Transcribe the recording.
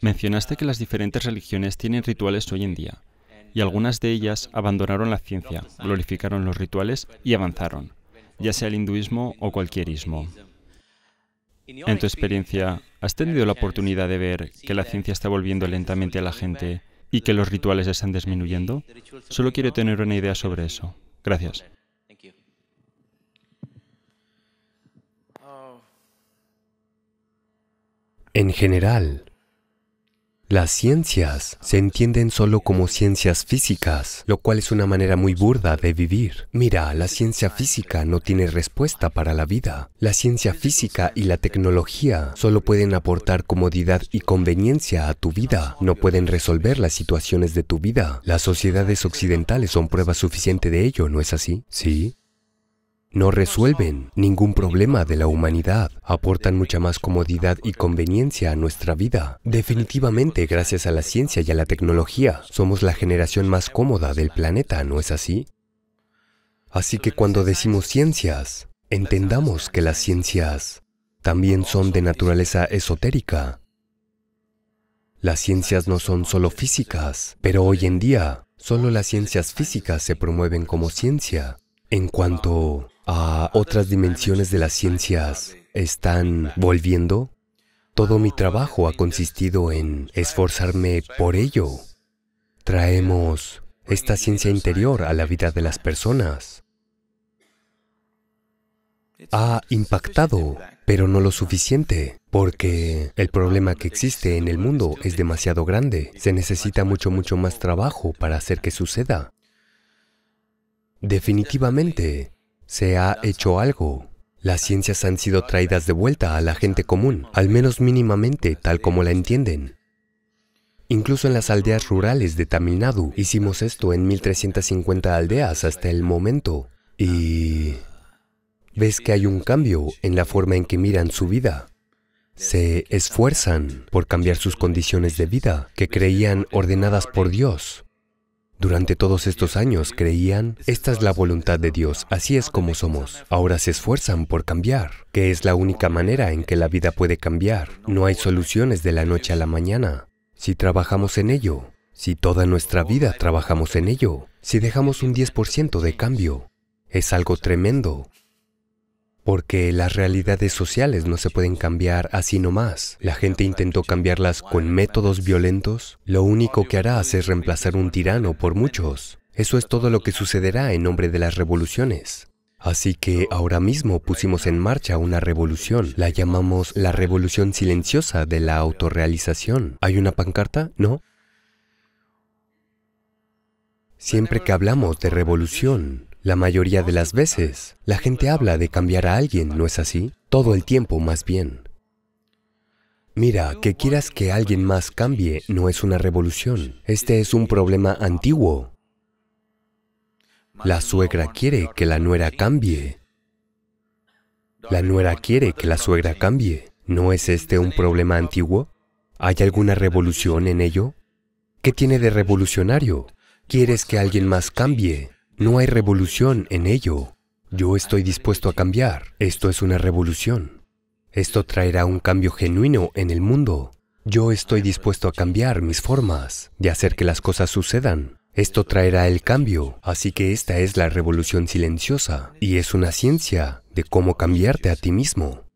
Mencionaste que las diferentes religiones tienen rituales hoy en día, y algunas de ellas abandonaron la ciencia, glorificaron los rituales y avanzaron, ya sea el hinduismo o cualquier ismo. En tu experiencia, ¿has tenido la oportunidad de ver que la ciencia está volviendo lentamente a la gente y que los rituales están disminuyendo? Solo quiero tener una idea sobre eso. Gracias. En general, las ciencias se entienden solo como ciencias físicas, lo cual es una manera muy burda de vivir. Mira, la ciencia física no tiene respuesta para la vida. La ciencia física y la tecnología solo pueden aportar comodidad y conveniencia a tu vida. No pueden resolver las situaciones de tu vida. Las sociedades occidentales son prueba suficiente de ello, ¿no es así? Sí. No resuelven ningún problema de la humanidad, aportan mucha más comodidad y conveniencia a nuestra vida. Definitivamente, gracias a la ciencia y a la tecnología, somos la generación más cómoda del planeta, ¿no es así? Así que cuando decimos ciencias, entendamos que las ciencias también son de naturaleza esotérica. Las ciencias no son solo físicas, pero hoy en día, solo las ciencias físicas se promueven como ciencia. En cuanto a otras dimensiones de las ciencias, ¿están volviendo? Todo mi trabajo ha consistido en esforzarme por ello. Traemos esta ciencia interior a la vida de las personas. Ha impactado, pero no lo suficiente, porque el problema que existe en el mundo es demasiado grande. Se necesita mucho, mucho más trabajo para hacer que suceda. Definitivamente, se ha hecho algo. Las ciencias han sido traídas de vuelta a la gente común, al menos mínimamente, tal como la entienden. Incluso en las aldeas rurales de Tamil Nadu hicimos esto en 1350 aldeas hasta el momento. Y... ves que hay un cambio en la forma en que miran su vida. Se esfuerzan por cambiar sus condiciones de vida, que creían ordenadas por Dios, durante todos estos años creían, esta es la voluntad de Dios, así es como somos. Ahora se esfuerzan por cambiar, que es la única manera en que la vida puede cambiar. No hay soluciones de la noche a la mañana. Si trabajamos en ello, si toda nuestra vida trabajamos en ello, si dejamos un 10% de cambio, es algo tremendo porque las realidades sociales no se pueden cambiar así nomás. La gente intentó cambiarlas con métodos violentos. Lo único que hará es reemplazar un tirano por muchos. Eso es todo lo que sucederá en nombre de las revoluciones. Así que ahora mismo pusimos en marcha una revolución. La llamamos la revolución silenciosa de la autorrealización. ¿Hay una pancarta? ¿No? Siempre que hablamos de revolución, la mayoría de las veces, la gente habla de cambiar a alguien, ¿no es así? Todo el tiempo, más bien. Mira, que quieras que alguien más cambie no es una revolución. Este es un problema antiguo. La suegra quiere que la nuera cambie. La nuera quiere que la suegra cambie. ¿No es este un problema antiguo? ¿Hay alguna revolución en ello? ¿Qué tiene de revolucionario? ¿Quieres que alguien más cambie? No hay revolución en ello. Yo estoy dispuesto a cambiar. Esto es una revolución. Esto traerá un cambio genuino en el mundo. Yo estoy dispuesto a cambiar mis formas de hacer que las cosas sucedan. Esto traerá el cambio, así que esta es la revolución silenciosa y es una ciencia de cómo cambiarte a ti mismo.